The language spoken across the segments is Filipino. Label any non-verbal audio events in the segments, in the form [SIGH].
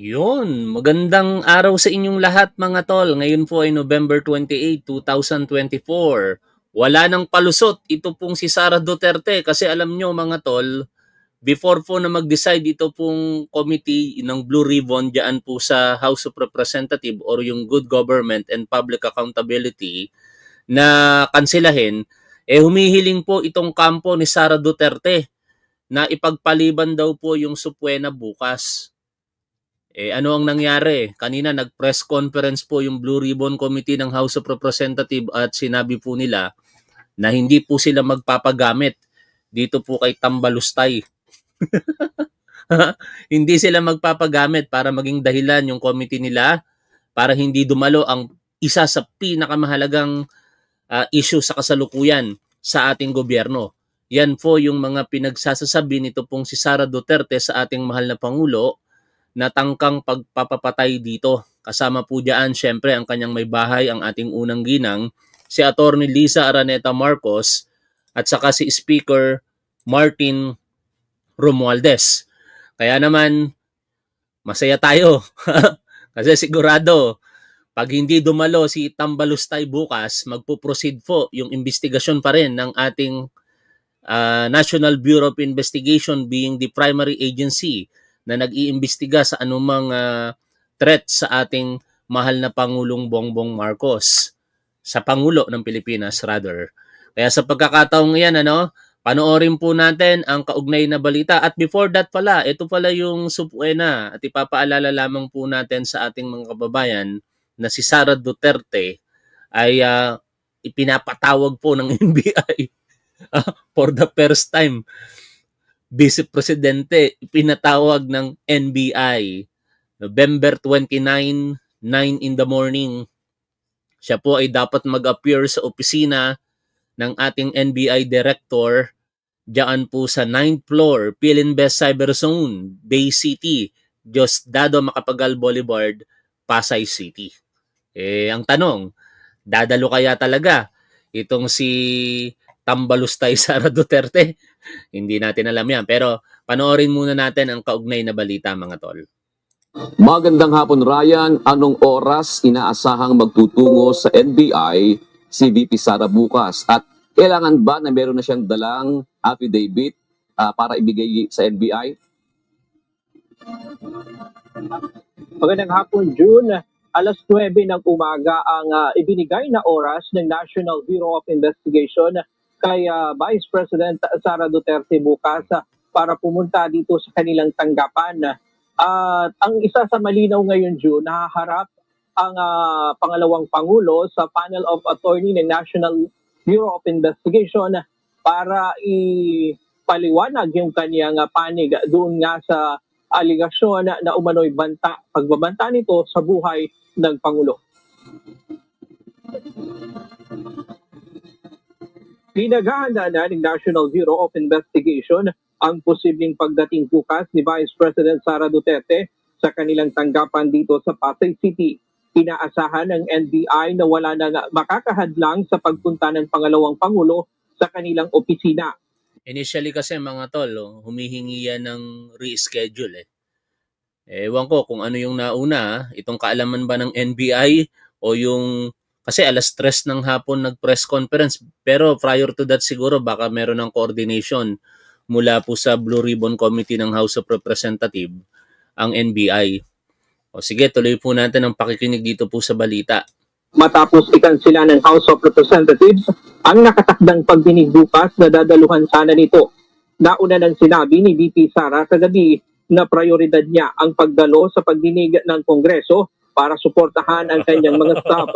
Yun, magandang araw sa inyong lahat mga tol. Ngayon po ay November 28, 2024. Wala nang palusot. Ito pong si Sara Duterte kasi alam nyo mga tol, before po na mag-decide ito pong committee ng Blue Ribbon dyan po sa House of Representatives or yung Good Government and Public Accountability na kansilahin, eh humihiling po itong kampo ni Sara Duterte na ipagpaliban daw po yung Supuena bukas eh, ano ang nangyari? Kanina nag-press conference po yung Blue Ribbon Committee ng House of Representatives at sinabi po nila na hindi po sila magpapagamit dito po kay Tambalustay. [LAUGHS] hindi sila magpapagamit para maging dahilan yung committee nila para hindi dumalo ang isa sa pinakamahalagang uh, issue sa kasalukuyan sa ating gobyerno. Yan po yung mga pinagsasasabi nito pong si Sara Duterte sa ating mahal na Pangulo natangkang pagpapapatay dito. Kasama po dyan syempre ang kanyang may bahay, ang ating unang ginang, si Attorney Lisa Araneta Marcos at saka si Speaker Martin Romualdez. Kaya naman, masaya tayo. [LAUGHS] Kasi sigurado, pag hindi dumalo si Tambalustay bukas, magpo-proceed po yung investigasyon pa rin ng ating uh, National Bureau of Investigation being the primary agency na nag-iimbestiga sa anumang uh, threat sa ating mahal na Pangulong Bongbong Marcos sa Pangulo ng Pilipinas rather. Kaya sa pagkakataong iyan, ano, panoorin po natin ang kaugnay na balita. At before that pala, ito pala yung Supuena at ipapaalala lamang po natin sa ating mga kababayan na si Sara Duterte ay uh, ipinapatawag po ng [LAUGHS] NBI ah, for the first time Vice Presidente pinatawag ng NBI November 29, 9 in the morning. Siya po ay dapat mag-appear sa opisina ng ating NBI Director Diyan po sa 9th floor, Pilinbes Cyber Zone, Bay City, Diosdado Makapagal Boulevard, Pasay City. Eh, ang tanong, dadalo kaya talaga itong si Tambalustay Sara Duterte? [LAUGHS] Hindi natin alam yan. Pero panoorin muna natin ang kaugnay na balita mga tol. Magandang hapon Ryan. Anong oras inaasahang magtutungo sa NBI si VP Sara bukas? At kailangan ba na meron na siyang dalang affidavit uh, para ibigay sa NBI? Magandang hapon June. Alas 9 ng umaga ang uh, ibinigay na oras ng National Bureau of Investigation kay uh, Vice President Sara Duterte bukas ah, para pumunta dito sa kanilang tanggapan. At uh, ang isa sa malinaw ngayon, June, nahaharap ang uh, pangalawang pangulo sa panel of attorney ng National Bureau of Investigation para ipaliwanag yung kaniyang panig doon nga sa aligasyon na, na umano'y banta, pagbabanta nito sa buhay ng Pangulo. Ginaghahanda na ng National Bureau of Investigation ang posibleng pagdating bukas ni Vice President Sara Duterte sa kanilang tanggapan dito sa Pasay City. Inaasahan ng NBI na wala na makakahadlang sa pagpunta ng pangalawang pangulo sa kanilang opisina. Initially kasi mga tol, oh, humihingi yan ng reschedule eh. Ewan ko kung ano yung nauna, ah. itong kaalaman ba ng NBI o yung kasi alas 3 ng hapon nag-press conference. Pero prior to that siguro baka meron ng coordination mula po sa Blue Ribbon Committee ng House of Representatives, ang NBI. O sige, tuloy po natin ang pakikinig dito po sa balita. Matapos ikansila ng House of Representatives, ang nakatakdang pagdinig bukas na dadaluhan sana nito. Nauna nang sinabi ni VP Sara kagabi na prioridad niya ang pagdalo sa pagdinig ng Kongreso para suportahan ang kanyang mga staff.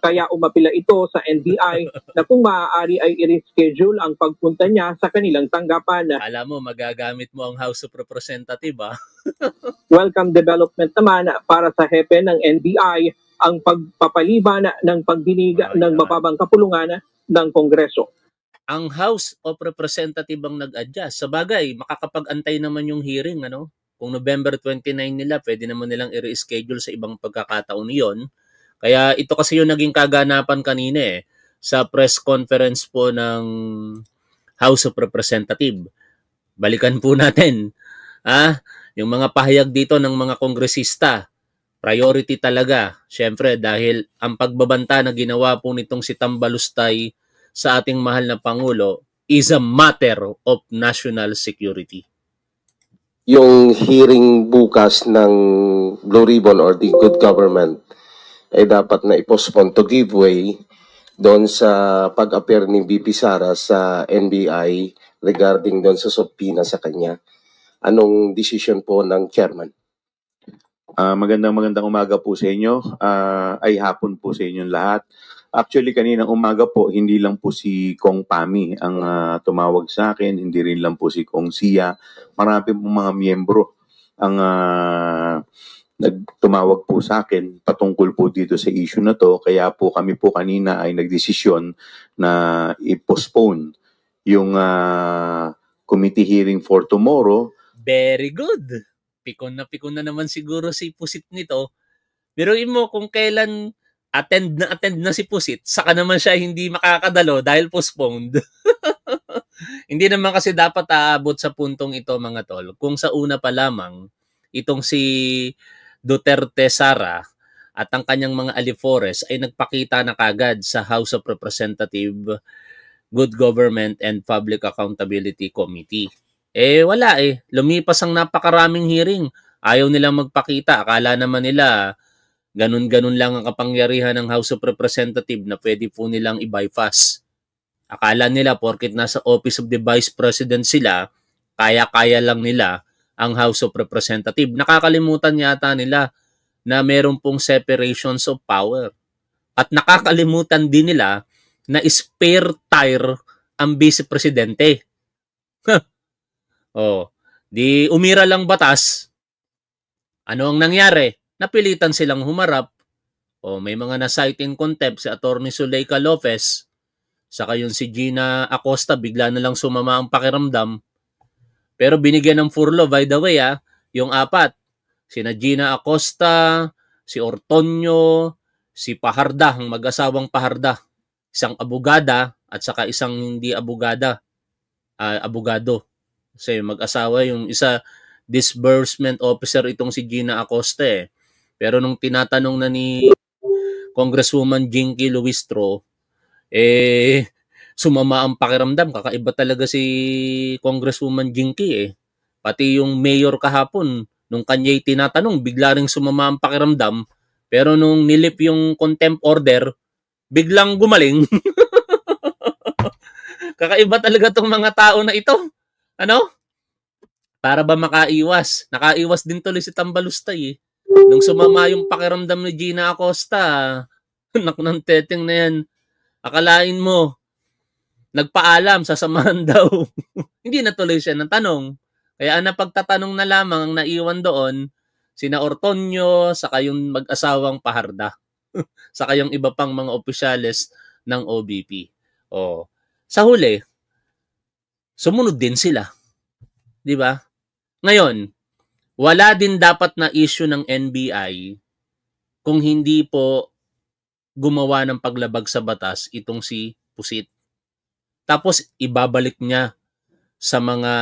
Kaya umapila ito sa NBI na kung maaari ay i-reschedule ang pagpunta niya sa kanilang tanggapan. Alam mo, magagamit mo ang House of Representative ah. [LAUGHS] Welcome development naman para sa hepe ng NBI ang pagpapaliban ng pagdinig oh, ng mababang kapulungan ng Kongreso ang House of Representative ang nag-adjust. Sa bagay, makakapag-antay naman yung hearing, ano? Kung November 29 nila, pwede naman nilang i-reschedule sa ibang pagkakataon yon. Kaya ito kasi yung naging kaganapan kanina eh, sa press conference po ng House of Representatives. Balikan po natin. Ah, yung mga pahayag dito ng mga kongresista, priority talaga. Siyempre, dahil ang pagbabanta na ginawa po nitong si Tambalustay sa ating mahal na Pangulo is a matter of national security yung hearing bukas ng Blue Ribbon or the Good Government ay dapat na ipostpone to give way doon sa pag-appear ni BP Sara sa NBI regarding doon sa subpoena sa kanya. Anong decision po ng chairman? Uh, magandang magandang umaga po sa inyo. Uh, ay hapon po sa inyong lahat. Actually, kanina umaga po, hindi lang po si Kong Pami ang uh, tumawag sa akin, hindi rin lang po si Kong Sia. Marami pong mga miyembro ang uh, nagtumawag po sa akin patungkol po dito sa issue na to. Kaya po kami po kanina ay nagdesisyon na i-postpone yung uh, committee hearing for tomorrow. Very good. Pikon na pikon na naman siguro si pusit nito. Pero imo kung kailan attend na attend na si Pusit, saka naman siya hindi makakadalo dahil postponed. [LAUGHS] hindi naman kasi dapat aabot sa puntong ito mga tol. Kung sa una pa lamang, itong si Duterte Sara at ang kanyang mga alifores ay nagpakita na kagad sa House of Representative Good Government and Public Accountability Committee. Eh wala eh, lumipas ang napakaraming hearing. Ayaw nilang magpakita. Akala naman nila Ganun-ganun lang ang kapangyarihan ng House of Representatives na pwede po nilang i-bypass. Akala nila porkit nasa Office of the Vice President sila, kaya-kaya lang nila ang House of Representatives. Nakakalimutan yata nila na meron pong separations of power. At nakakalimutan din nila na spare tire ang vice presidente. oh, di umira lang batas. Ano ang nangyari? napilitan silang humarap o may mga na-cite in contempt si Attorney Suleika Lopez, saka yung si Gina Acosta, bigla na lang sumama ang pakiramdam. Pero binigyan ng furlo, by the way, ah, yung apat. Si Gina Acosta, si Ortonio, si Paharda, ang mag-asawang Paharda. Isang abogada at saka isang hindi abogada, uh, abogado. Kasi mag-asawa yung isa, disbursement officer itong si Gina Acosta eh. Pero nung tinatanong na ni Congresswoman Jinky Luistro, eh, sumama ang pakiramdam. Kakaiba talaga si Congresswoman Jinky eh. Pati yung mayor kahapon, nung kanya'y tinatanong, bigla rin sumama ang pakiramdam. Pero nung nilip yung contempt order, biglang gumaling. [LAUGHS] Kakaiba talaga tong mga tao na ito. Ano? Para ba makaiwas? Nakaiwas din tuloy si Tambalustay eh. Nung sumama yung pakiramdam ni Gina Acosta, [LAUGHS] nak ng teteng na yan, akalain mo, nagpaalam, sa samahan [LAUGHS] daw. Hindi natuloy siya ng tanong. Kaya ang napagtatanong na lamang ang naiwan doon, sina Ortonio, saka yung mag-asawang Paharda, [LAUGHS] saka yung iba pang mga opisyales ng OBP. O, sa huli, sumunod din sila. 'Di ba? Ngayon, wala din dapat na issue ng NBI kung hindi po gumawa ng paglabag sa batas itong si Pusit. Tapos ibabalik niya sa mga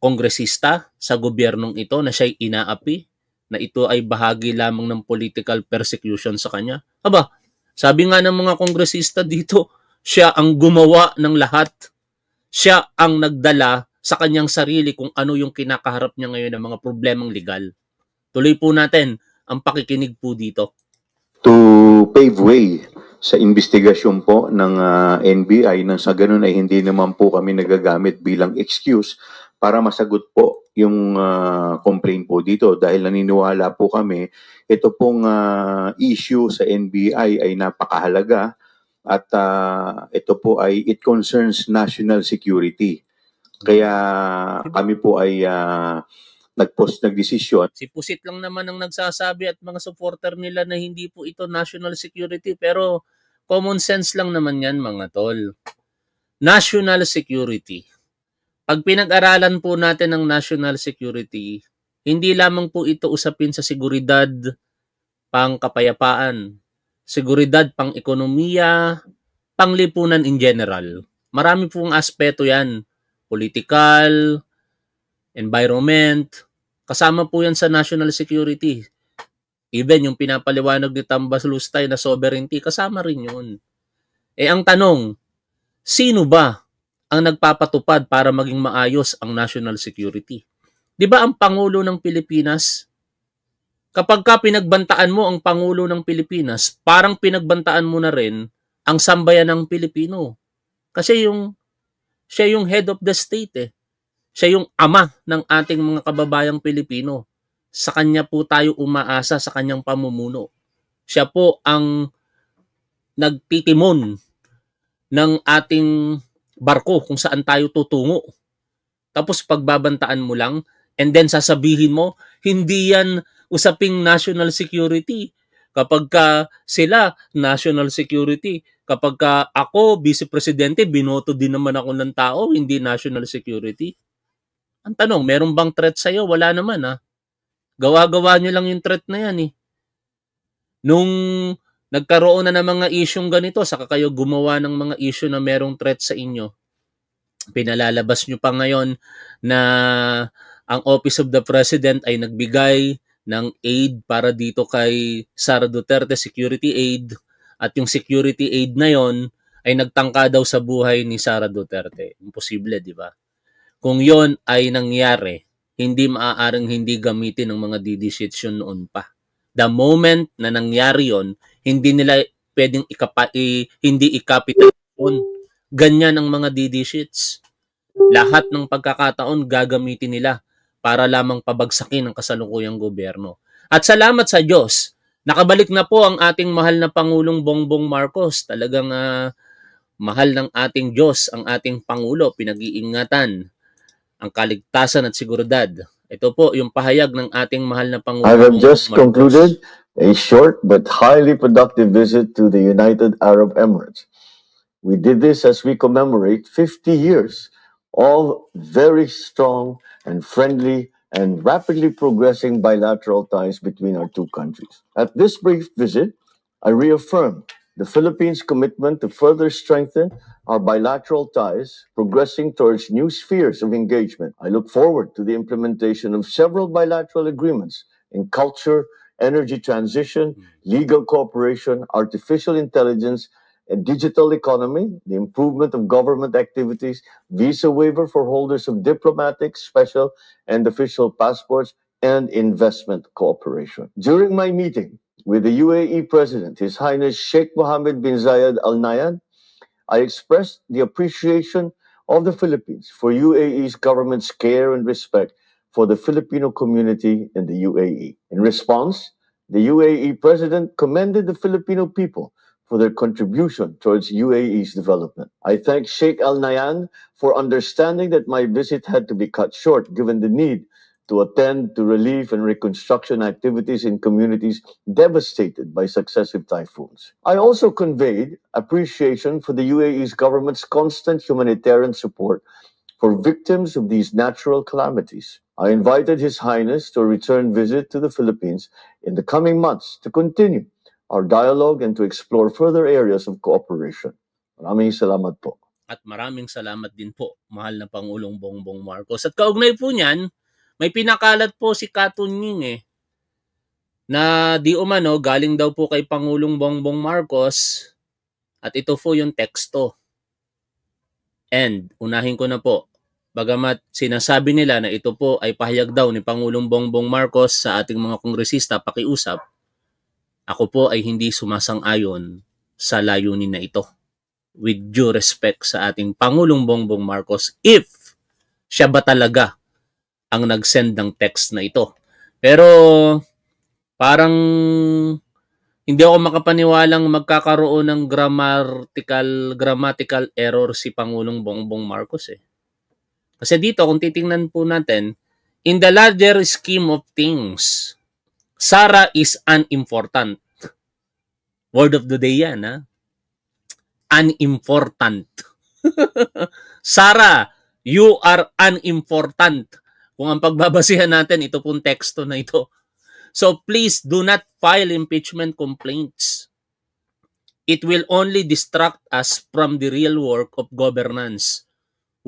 kongresista sa gobyernong ito na siya'y inaapi na ito ay bahagi lamang ng political persecution sa kanya. Aba, sabi nga ng mga kongresista dito, siya ang gumawa ng lahat. Siya ang nagdala sa kanyang sarili kung ano yung kinakaharap niya ngayon ng mga problemang legal. Tuloy po natin ang pakikinig po dito. To pave way sa investigasyon po ng uh, ah, NBI nang sa ganun ay hindi naman po kami nagagamit bilang excuse para masagot po yung uh, complaint po dito dahil naniniwala po kami ito pong uh, issue sa NBI ay napakahalaga at uh, ito po ay it concerns national security. Kaya kami po ay uh, nagpost ng desisyon. Si Pusit lang naman ang nagsasabi at mga supporter nila na hindi po ito national security pero common sense lang naman yan mga tol. National security. Pag pinag-aralan po natin ang national security, hindi lamang po ito usapin sa seguridad pang kapayapaan, seguridad pang ekonomiya, panglipunan in general. Marami pong aspeto yan political, environment, kasama po yan sa national security. Even yung pinapaliwanag ni Tambas Lustay na sovereignty, kasama rin yun. Eh ang tanong, sino ba ang nagpapatupad para maging maayos ang national security? 'Di ba ang pangulo ng Pilipinas? Kapag ka pinagbantaan mo ang pangulo ng Pilipinas, parang pinagbantaan mo na rin ang sambayan ng Pilipino. Kasi yung siya yung head of the state eh. Siya yung ama ng ating mga kababayang Pilipino. Sa kanya po tayo umaasa sa kanyang pamumuno. Siya po ang nagtitimon ng ating barko kung saan tayo tutungo. Tapos pagbabantaan mo lang and then sasabihin mo, hindi yan usaping national security. Kapag ka sila, national security. Kapag ka ako, vice-presidente, binoto din naman ako ng tao, hindi national security. Ang tanong, meron bang threat sa iyo Wala naman ha. Ah. Gawa-gawa nyo lang yung threat na yan eh. Nung nagkaroon na ng mga isyong ganito, saka kayo gumawa ng mga issue na merong threat sa inyo, pinalalabas niyo pa ngayon na ang Office of the President ay nagbigay ng aid para dito kay Sara Duterte security aid at yung security aid na yon ay nagtangka daw sa buhay ni Sara Duterte. Imposible, di ba? Kung yon ay nangyari, hindi maaaring hindi gamitin ng mga didesisyon noon pa. The moment na nangyari yon, hindi nila pwedeng ikapa, i, hindi ikapital Ganyan ang mga DD sheets. Lahat ng pagkakataon gagamitin nila para lamang pabagsakin ang kasalukuyang gobyerno. At salamat sa Diyos, nakabalik na po ang ating mahal na Pangulong Bongbong Marcos. Talagang uh, mahal ng ating Diyos ang ating Pangulo, pinag-iingatan ang kaligtasan at seguridad. Ito po yung pahayag ng ating mahal na Pangulong. I have just Marcos. concluded a short but highly productive visit to the United Arab Emirates. We did this as we commemorate 50 years, of very strong and friendly and rapidly progressing bilateral ties between our two countries. At this brief visit, I reaffirm the Philippines' commitment to further strengthen our bilateral ties, progressing towards new spheres of engagement. I look forward to the implementation of several bilateral agreements in culture, energy transition, mm. legal cooperation, artificial intelligence, a digital economy, the improvement of government activities, visa waiver for holders of diplomatic, special, and official passports, and investment cooperation. During my meeting with the UAE President, His Highness Sheikh Mohammed bin Zayed Al Nahyan, I expressed the appreciation of the Philippines for UAE's government's care and respect for the Filipino community in the UAE. In response, the UAE president commended the Filipino people for their contribution towards UAE's development. I thank Sheikh Al Nayan for understanding that my visit had to be cut short given the need to attend to relief and reconstruction activities in communities devastated by successive typhoons. I also conveyed appreciation for the UAE's government's constant humanitarian support for victims of these natural calamities. I invited His Highness to a return visit to the Philippines in the coming months to continue our dialogue and to explore further areas of cooperation. Maraming salamat po. At maraming salamat din po, mahal na Pangulong Bongbong Marcos. At kaugnay po niyan, may pinakalat po si Katon Ying eh, na di umano galing daw po kay Pangulong Bongbong Marcos at ito po yung teksto. And unahin ko na po, bagamat sinasabi nila na ito po ay pahayag daw ni Pangulong Bongbong Marcos sa ating mga kongresista pakiusap, ako po ay hindi sumasang-ayon sa layunin na ito. With due respect sa ating Pangulong Bongbong Marcos if siya ba talaga ang nag-send ng text na ito. Pero parang hindi ako makapaniwalang magkakaroon ng grammatical grammatical error si Pangulong Bongbong Marcos eh. Kasi dito kung titingnan po natin in the larger scheme of things Sarah is unimportant. Word of the day yan, ha? Unimportant. [LAUGHS] Sarah, you are unimportant. Kung ang pagbabasihan natin, ito pong teksto na ito. So please do not file impeachment complaints. It will only distract us from the real work of governance,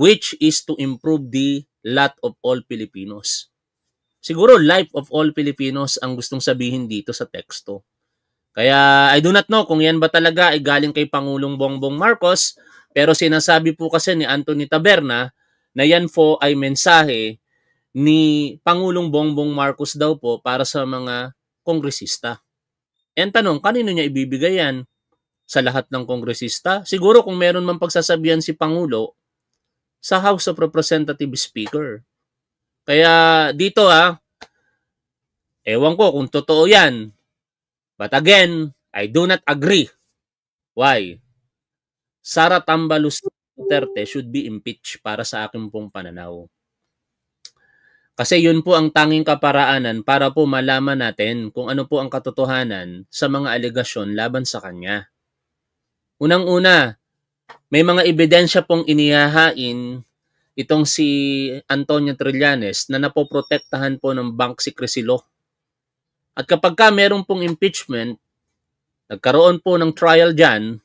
which is to improve the lot of all Filipinos. Siguro life of all Filipinos ang gustong sabihin dito sa teksto. Kaya I do not know kung yan ba talaga ay galing kay Pangulong Bongbong Marcos pero sinasabi po kasi ni Anthony Taberna na yan po ay mensahe ni Pangulong Bongbong Marcos daw po para sa mga kongresista. Yan tanong, kanino niya ibibigay yan? Sa lahat ng kongresista? Siguro kung meron man pagsasabihan si Pangulo sa House of Representative Speaker kaya dito ha, ah, ewan ko kung totoo yan. But again, I do not agree. Why? Sara Tambalus Duterte should be impeached para sa akin pong pananaw. Kasi yun po ang tanging kaparaanan para po malaman natin kung ano po ang katotohanan sa mga alegasyon laban sa kanya. Unang-una, may mga ebidensya pong inihahain itong si Antonio Trillanes na napoprotektahan po ng bank si Crisilo. At kapag ka meron pong impeachment, nagkaroon po ng trial dyan,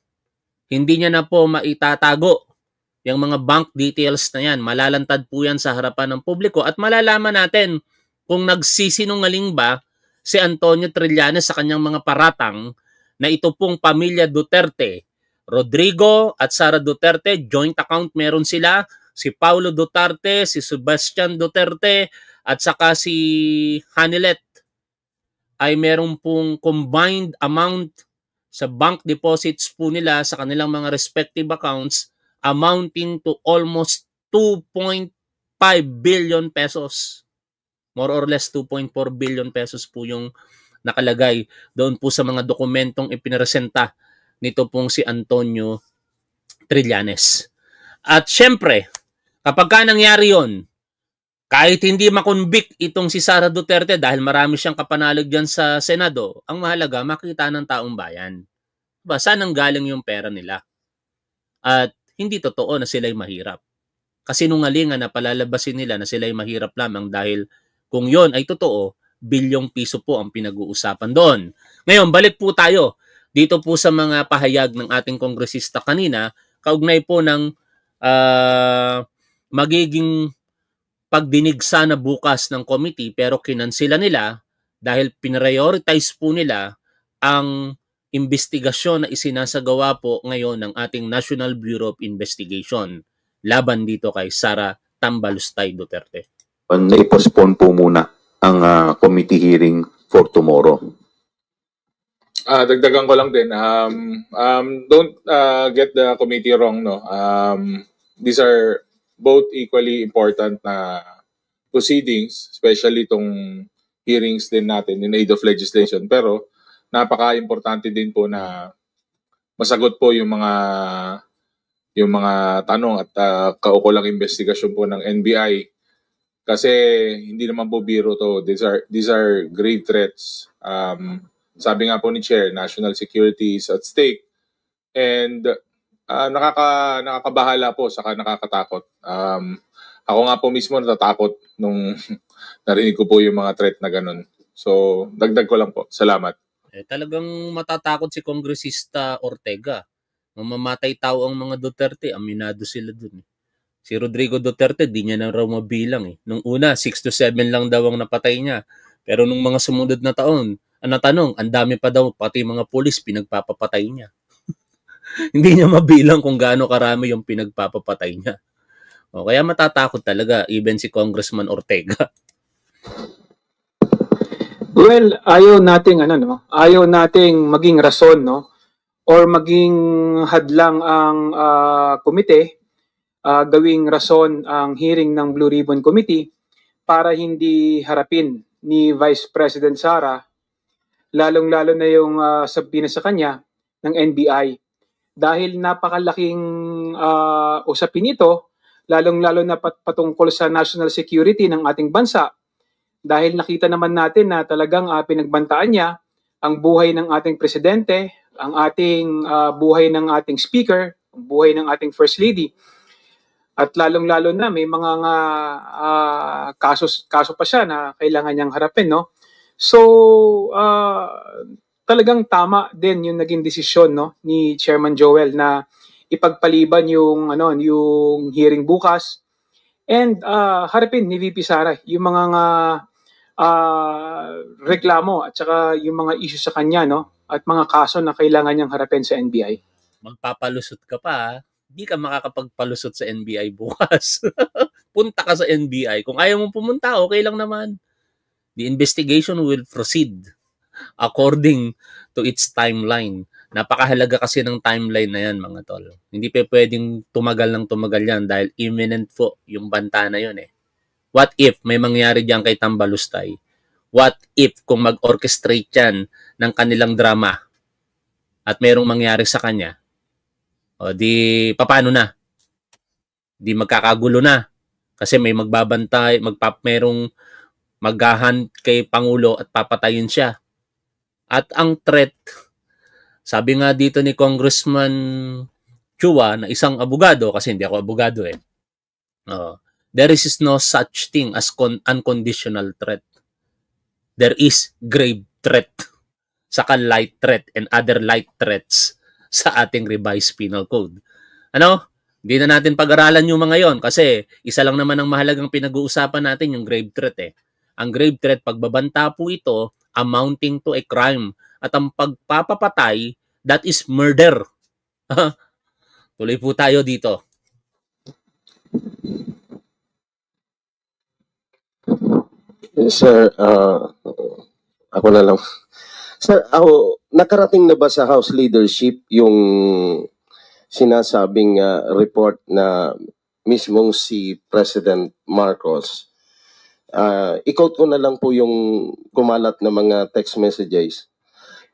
hindi niya na po maitatago yung mga bank details na yan. Malalantad po yan sa harapan ng publiko at malalaman natin kung nagsisinungaling ba si Antonio Trillanes sa kanyang mga paratang na ito pong pamilya Duterte. Rodrigo at Sara Duterte, joint account meron sila si Paulo Duterte, si Sebastian Duterte, at saka si Hanilet ay meron pong combined amount sa bank deposits po nila sa kanilang mga respective accounts amounting to almost 2.5 billion pesos. More or less 2.4 billion pesos po yung nakalagay doon po sa mga dokumentong ipinresenta nito pong si Antonio Trillanes. At syempre, Kapag ka nangyari yon, kahit hindi makonvict itong si Sara Duterte dahil marami siyang kapanalig diyan sa Senado, ang mahalaga makita ng taong bayan. Diba, saan ang galing yung pera nila? At hindi totoo na sila'y mahirap. Kasi nungalingan na palalabasin nila na sila'y mahirap lamang dahil kung yon ay totoo, bilyong piso po ang pinag-uusapan doon. Ngayon, balik po tayo dito po sa mga pahayag ng ating kongresista kanina, kaugnay po ng uh, magiging pagdinig sana bukas ng committee pero kinansila nila dahil pinrioritize po nila ang investigasyon na isinasagawa po ngayon ng ating National Bureau of Investigation laban dito kay Sara Tambalustay Duterte. Na-postpone po muna ang uh, committee hearing for tomorrow. Ah, dagdagan ko lang din. Um, um, don't uh, get the committee wrong, no. Um, these are both equally important na proceedings, especially itong hearings din natin in aid of legislation. Pero napaka-importante din po na masagot po yung mga yung mga tanong at uh, kaukulang investigasyon po ng NBI kasi hindi naman po biro to these are these are grave threats um sabi nga po ni chair national security is at stake and uh, nakaka, nakakabahala po, saka nakakatakot. Um, ako nga po mismo natatakot nung [LAUGHS] narinig ko po yung mga threat na ganun. So, dagdag ko lang po. Salamat. Eh, talagang matatakot si Kongresista Ortega. Mamamatay tao ang mga Duterte. Aminado sila dun. Eh. Si Rodrigo Duterte, di niya nang raw mabilang. Eh. Nung una, 6 to 7 lang daw ang napatay niya. Pero nung mga sumunod na taon, ang natanong, ang dami pa daw, pati mga polis, pinagpapapatay niya. [LAUGHS] hindi niya mabilang kung gaano karami yung pinagpapapatay niya. O, kaya matatakot talaga even si Congressman Ortega. Well, ayaw nating ano no, ayaw nating maging rason no or maging hadlang ang uh, komite uh, gawing rason ang hearing ng Blue Ribbon Committee para hindi harapin ni Vice President Sara lalong-lalo na yung uh, ah, sabi sa kanya ng NBI dahil napakalaking uh, usapin ito, lalong-lalo na pat- patungkol sa national security ng ating bansa. Dahil nakita naman natin na talagang uh, pinagbantaan niya ang buhay ng ating presidente, ang ating uh, buhay ng ating speaker, ang buhay ng ating first lady. At lalong-lalo na may mga uh, kaso kaso pa siya na kailangan niyang harapin, no? So, uh, talagang tama din yung naging desisyon no ni Chairman Joel na ipagpaliban yung ano yung hearing bukas and uh, harapin ni VP Sara yung mga uh, uh, reklamo at saka yung mga issue sa kanya no at mga kaso na kailangan niyang harapin sa NBI. Magpapalusot ka pa, hindi ka makakapagpalusot sa NBI bukas. [LAUGHS] Punta ka sa NBI. Kung ayaw mong pumunta, okay lang naman. The investigation will proceed according to its timeline. Napakahalaga kasi ng timeline na yan mga tol. Hindi pa pwedeng tumagal ng tumagal yan dahil imminent po yung banta na yun eh. What if may mangyari diyan kay Tambalustay? What if kung mag-orchestrate yan ng kanilang drama at merong mangyari sa kanya? O di paano na? Di magkakagulo na kasi may magbabantay, magpap merong maghahunt kay pangulo at papatayin siya. At ang threat, sabi nga dito ni Congressman Chua na isang abogado, kasi hindi ako abogado eh, uh, there is no such thing as con- unconditional threat. There is grave threat, saka light threat and other light threats [LAUGHS] sa ating revised penal code. Ano? Hindi na natin pag-aralan yung mga yon kasi isa lang naman ang mahalagang pinag-uusapan natin yung grave threat eh. Ang grave threat, pagbabanta po ito, amounting to a crime. At ang pagpapapatay, that is murder. [LAUGHS] Tuloy po tayo dito. Sir, uh, ako na lang. Sir, ako, nakarating na ba sa House leadership yung sinasabing uh, report na mismong si President Marcos Uh, i-quote ko na lang po yung kumalat na mga text messages.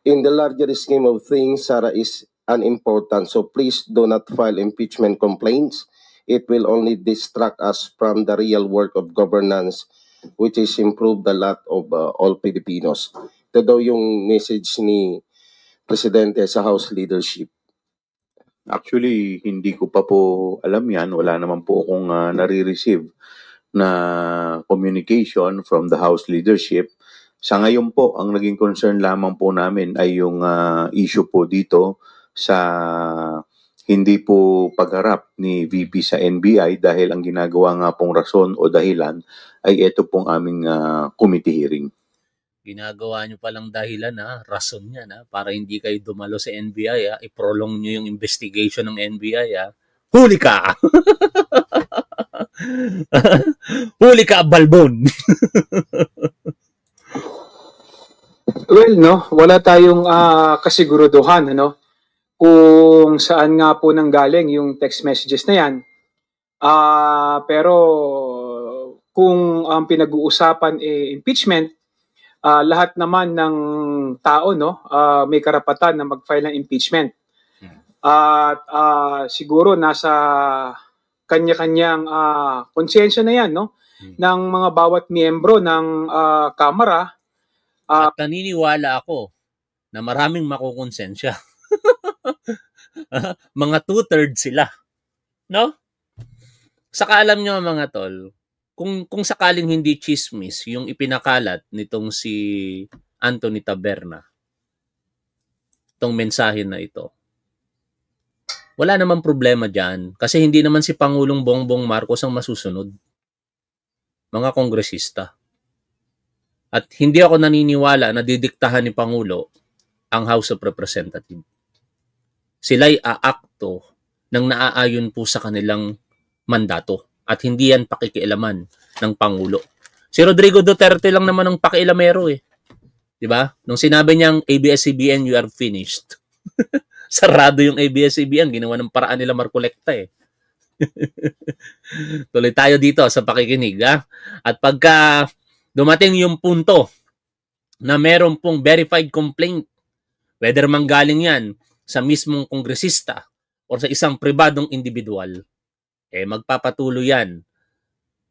In the larger scheme of things, Sara is unimportant. So please do not file impeachment complaints. It will only distract us from the real work of governance which is improve the lot of uh, all Filipinos. Ito daw yung message ni Presidente sa House leadership. Actually, hindi ko pa po alam yan. Wala naman po akong uh, nare-receive na communication from the House leadership. Sa ngayon po, ang naging concern lamang po namin ay yung uh, issue po dito sa hindi po pagharap ni VP sa NBI dahil ang ginagawa nga pong rason o dahilan ay ito pong aming uh, committee hearing. Ginagawa nyo palang dahilan ha, ah, rason yan ha, para hindi kayo dumalo sa NBI ha, iprolong nyo yung investigation ng NBI ha, huli ka! [LAUGHS] [LAUGHS] Huli ka, balbon. [LAUGHS] well, no, wala tayong uh, kasiguruduhan, ano, kung saan nga po nanggaling yung text messages na yan. Uh, pero kung ang pinag-uusapan ay eh, impeachment, uh, lahat naman ng tao no uh, may karapatan na mag-file ng impeachment. Hmm. At uh, uh, siguro nasa kanya-kanyang uh, ah, konsensya na yan, no? Hmm. Ng mga bawat miyembro ng uh, Kamara. Uh, At naniniwala ako na maraming makukonsensya. [LAUGHS] mga two-thirds sila. No? Saka alam nyo mga tol, kung, kung sakaling hindi chismis yung ipinakalat nitong si Anthony Taberna, itong mensahe na ito, wala naman problema dyan kasi hindi naman si Pangulong Bongbong Marcos ang masusunod. Mga kongresista. At hindi ako naniniwala na didiktahan ni Pangulo ang House of Representatives. Sila'y aakto ng naaayon po sa kanilang mandato at hindi yan pakikialaman ng Pangulo. Si Rodrigo Duterte lang naman ang pakialamero eh. 'Di ba? Nung sinabi niyang ABS-CBN you are finished. [LAUGHS] sarado yung ABS-CBN. Ginawa ng paraan nila Marcolekta eh. [LAUGHS] Tuloy tayo dito sa pakikinig. Ha? At pagka dumating yung punto na meron pong verified complaint, whether manggaling yan sa mismong kongresista o sa isang pribadong individual, eh magpapatuloy yan.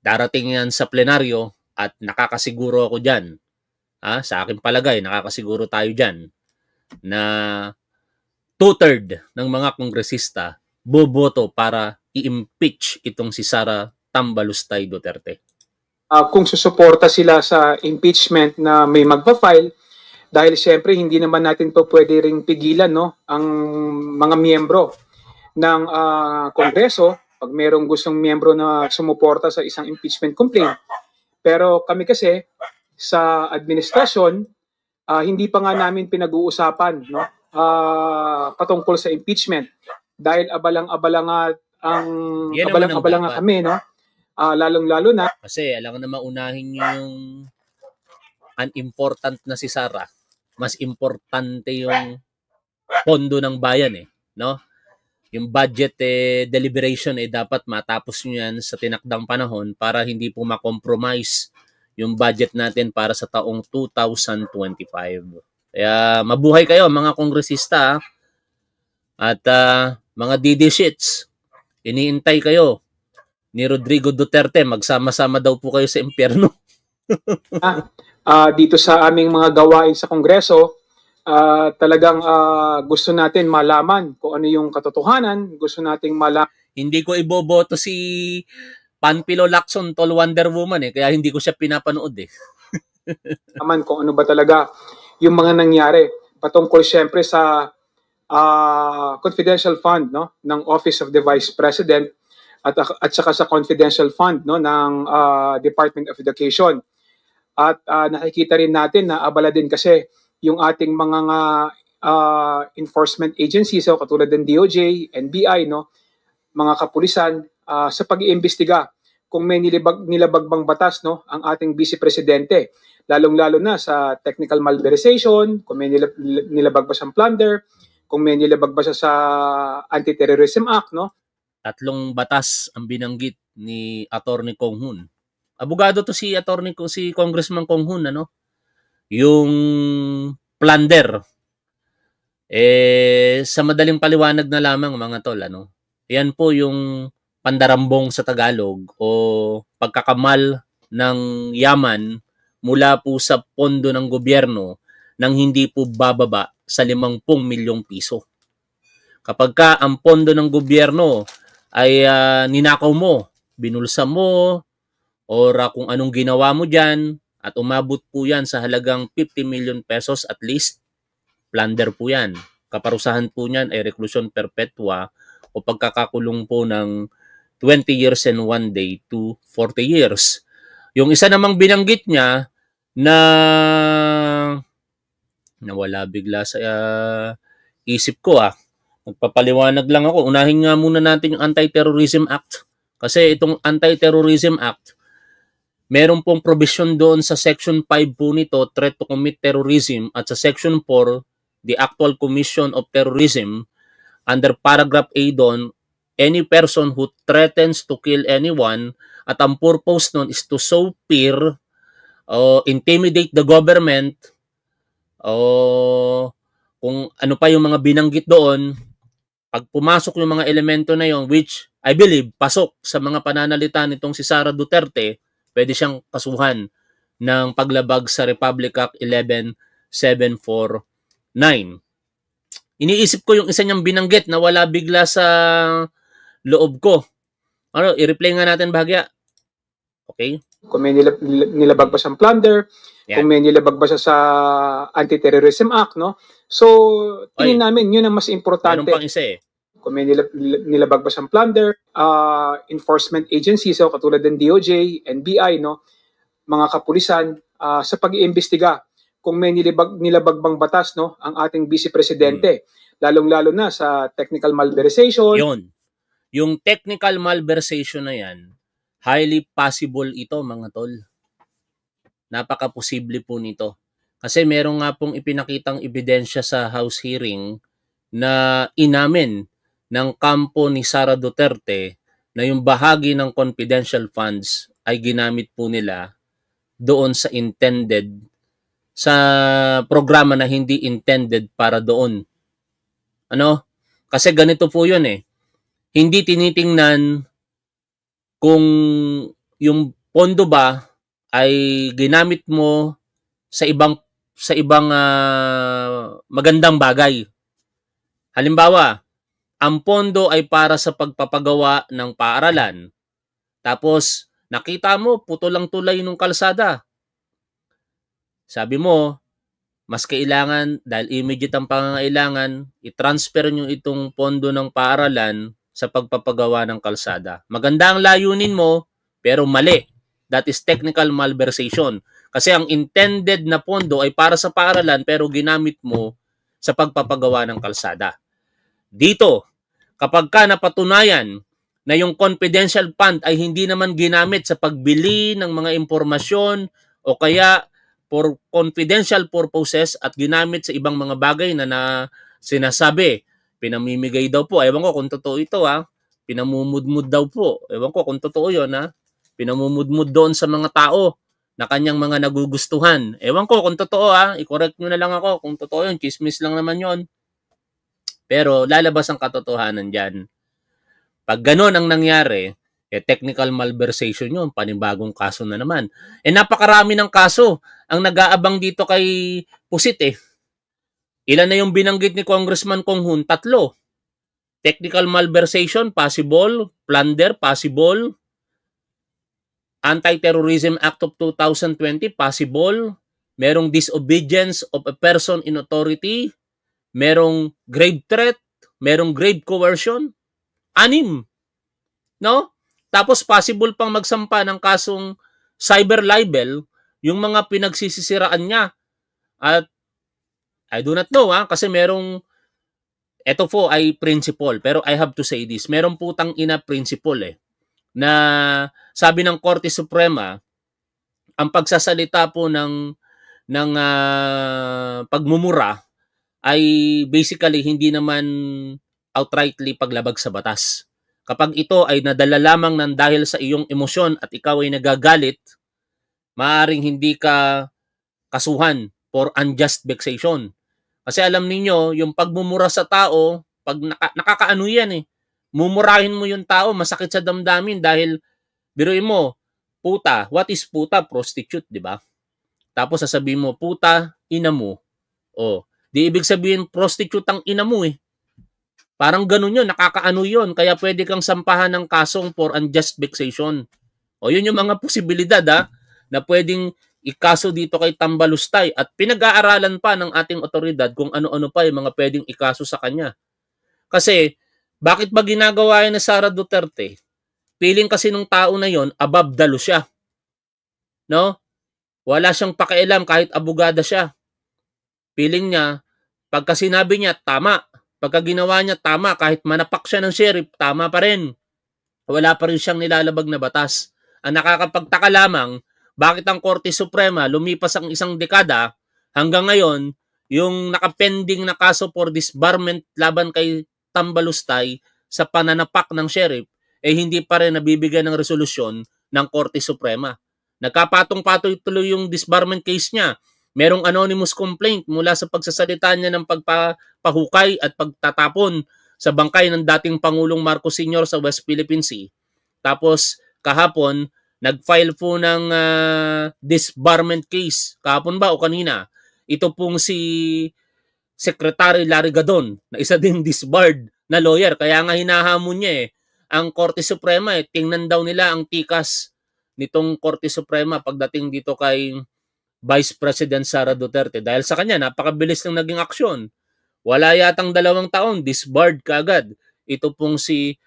Darating yan sa plenaryo at nakakasiguro ako dyan. Ha? Sa akin palagay, nakakasiguro tayo dyan na two-third ng mga kongresista boboto para i-impeach itong si Sara Tambalustay Duterte. Uh, kung susuporta sila sa impeachment na may magpa-file, dahil siyempre hindi naman natin po pwede ring pigilan no, ang mga miyembro ng uh, Kongreso pag merong gustong miyembro na sumuporta sa isang impeachment complaint. Pero kami kasi sa administrasyon, uh, hindi pa nga namin pinag-uusapan no, uh, patungkol sa impeachment dahil abalang abalanga ang Yan abalang abalanga kami no uh, lalong-lalo na kasi alam na maunahin yung unimportant na si Sara mas importante yung pondo ng bayan eh no yung budget eh, deliberation eh dapat matapos nyo yan sa tinakdang panahon para hindi po makompromise yung budget natin para sa taong 2025. Kaya mabuhay kayo mga kongresista at uh, mga DD shits. Iniintay kayo ni Rodrigo Duterte. Magsama-sama daw po kayo sa impyerno. [LAUGHS] ah, uh, dito sa aming mga gawain sa Kongreso, uh, talagang uh, gusto natin malaman kung ano yung katotohanan. Gusto nating malaman. Hindi ko iboboto si Panpilo Lacson, Tol Wonder Woman eh. Kaya hindi ko siya pinapanood eh. naman [LAUGHS] kung ano ba talaga yung mga nangyari patungkol siyempre sa uh, confidential fund no ng Office of the Vice President at at saka sa confidential fund no ng uh, Department of Education. At uh, nakikita rin natin na abala din kasi yung ating mga uh, enforcement agencies so katulad ng DOJ, NBI no mga kapulisan uh, sa pag-iimbestiga kung may nilabag nilabag bang batas no ang ating vice presidente lalong-lalo na sa technical malversation, kung may nilabag ba siyang plunder, kung may nilabag ba siya sa Anti-Terrorism Act, no? Tatlong batas ang binanggit ni Attorney Kong Hun. Abogado to si Attorney si Congressman Kong Hun, ano? Yung plunder. Eh sa madaling paliwanag na lamang mga tol, ano? Yan po yung pandarambong sa Tagalog o pagkakamal ng yaman mula po sa pondo ng gobyerno nang hindi po bababa sa 50 milyong piso. Kapag ka ang pondo ng gobyerno ay uh, ninakaw mo, binulsa mo, ora ah, kung anong ginawa mo dyan, at umabot po yan sa halagang 50 million pesos at least, plunder po yan. Kaparusahan po niyan ay reclusion perpetua o pagkakakulong po ng 20 years and 1 day to 40 years. Yung isa namang binanggit niya na nawala bigla sa uh, isip ko ah. Nagpapaliwanag lang ako. Unahin nga muna natin yung Anti-Terrorism Act. Kasi itong Anti-Terrorism Act, meron pong provision doon sa Section 5 po nito, Threat to Commit Terrorism, at sa Section 4, the actual commission of terrorism under paragraph A doon, any person who threatens to kill anyone at ang purpose noon is to sow fear o intimidate the government o kung ano pa yung mga binanggit doon pag pumasok yung mga elemento na yon which I believe pasok sa mga pananalita nitong si Sara Duterte pwede siyang kasuhan ng paglabag sa Republic Act 11749 iniisip ko yung isa niyang binanggit na wala bigla sa loob ko ano i-replay nga natin bahagya okay kung may nilab- nilabag ba siyang plunder, yeah. kung may nilabag ba siya sa Anti-Terrorism Act, no? So, tingin namin, yun ang mas importante. Anong pang isa eh? Kung may nilab- nilabag ba siyang plunder, uh, enforcement agencies, so katulad ng DOJ, NBI, no? Mga kapulisan, uh, sa pag-iimbestiga kung may nilabag, nilabag bang batas, no? Ang ating vice presidente. Hmm. Lalong-lalo na sa technical malversation. Yun. Yung technical malversation na yan, highly possible ito mga tol. Napaka-posible po nito. Kasi meron nga pong ipinakitang ebidensya sa House hearing na inamin ng kampo ni Sara Duterte na yung bahagi ng confidential funds ay ginamit po nila doon sa intended sa programa na hindi intended para doon. Ano? Kasi ganito po 'yon eh. Hindi tinitingnan kung yung pondo ba ay ginamit mo sa ibang sa ibang uh, magandang bagay. Halimbawa, ang pondo ay para sa pagpapagawa ng paaralan. Tapos nakita mo puto lang tulay ng kalsada. Sabi mo, mas kailangan dahil immediate ang pangangailangan, i-transfer nyo itong pondo ng paaralan sa pagpapagawa ng kalsada. Maganda ang layunin mo, pero mali. That is technical malversation. Kasi ang intended na pondo ay para sa paaralan pero ginamit mo sa pagpapagawa ng kalsada. Dito, kapag ka napatunayan na yung confidential fund ay hindi naman ginamit sa pagbili ng mga impormasyon o kaya for confidential purposes at ginamit sa ibang mga bagay na, na sinasabi Pinamimigay daw po. Ewan ko kung totoo ito ha. Pinamumudmud daw po. Ewan ko kung totoo yon ha. Pinamumudmud doon sa mga tao na kanyang mga nagugustuhan. Ewan ko kung totoo ha. I-correct nyo na lang ako kung totoo yun. Chismis lang naman yon. Pero lalabas ang katotohanan dyan. Pag ganon ang nangyari, eh, technical malversation yon panibagong kaso na naman. Eh, napakarami ng kaso ang nag-aabang dito kay Pusit eh. Ilan na yung binanggit ni Congressman Kong Hun? Tatlo. Technical malversation, possible. Plunder, possible. Anti-Terrorism Act of 2020, possible. Merong disobedience of a person in authority. Merong grave threat. Merong grave coercion. Anim. No? Tapos possible pang magsampa ng kasong cyber libel yung mga pinagsisisiraan niya at I do not know ha, kasi merong, eto po ay principle, pero I have to say this, meron putang ina principle eh, na sabi ng Korte Suprema, ang pagsasalita po ng ng uh, pagmumura ay basically hindi naman outrightly paglabag sa batas. Kapag ito ay nadala lamang ng dahil sa iyong emosyon at ikaw ay nagagalit, maaring hindi ka kasuhan for unjust vexation. Kasi alam niyo yung pagmumura sa tao, pag naka, nakakaano yan eh. Mumurahin mo yung tao, masakit sa damdamin dahil, biruin mo, puta, what is puta? Prostitute, di ba? Tapos sasabihin mo, puta, ina mo. O, di ibig sabihin prostitute ang ina mo eh. Parang ganun yun, nakakaano yun. Kaya pwede kang sampahan ng kasong for unjust vexation. O yun yung mga posibilidad ha, ah, na pwedeng Ikaso dito kay Tambalustay at pinag-aaralan pa ng ating otoridad kung ano-ano pa yung mga pwedeng ikaso sa kanya. Kasi bakit ba ginagawa yan ni Sara Duterte? Piling kasi nung tao na yon above dalo siya. No? Wala siyang pakialam kahit abogada siya. Piling niya, pagka sinabi niya, tama. Pagka ginawa niya, tama. Kahit manapak siya ng sheriff, tama pa rin. Wala pa rin siyang nilalabag na batas. Ang nakakapagtaka lamang, bakit ang Korte Suprema lumipas ang isang dekada hanggang ngayon yung nakapending na kaso for disbarment laban kay Tambalustay sa pananapak ng sheriff eh hindi pa rin nabibigyan ng resolusyon ng Korte Suprema. Nagkapatong-patoy tuloy yung disbarment case niya. Merong anonymous complaint mula sa pagsasalita niya ng pagpahukay at pagtatapon sa bangkay ng dating Pangulong Marcos Sr. sa West Philippine Sea. Tapos kahapon, Nag-file po ng uh, disbarment case kahapon ba o kanina. Ito pong si Secretary Larry Gadon na isa din [LAUGHS] disbarred na lawyer. Kaya nga hinahamon niya eh. Ang Korte Suprema eh, tingnan daw nila ang tikas nitong Korte Suprema pagdating dito kay Vice President Sara Duterte. Dahil sa kanya, napakabilis ng naging aksyon. Wala yatang dalawang taon, disbarred kaagad. Ito pong si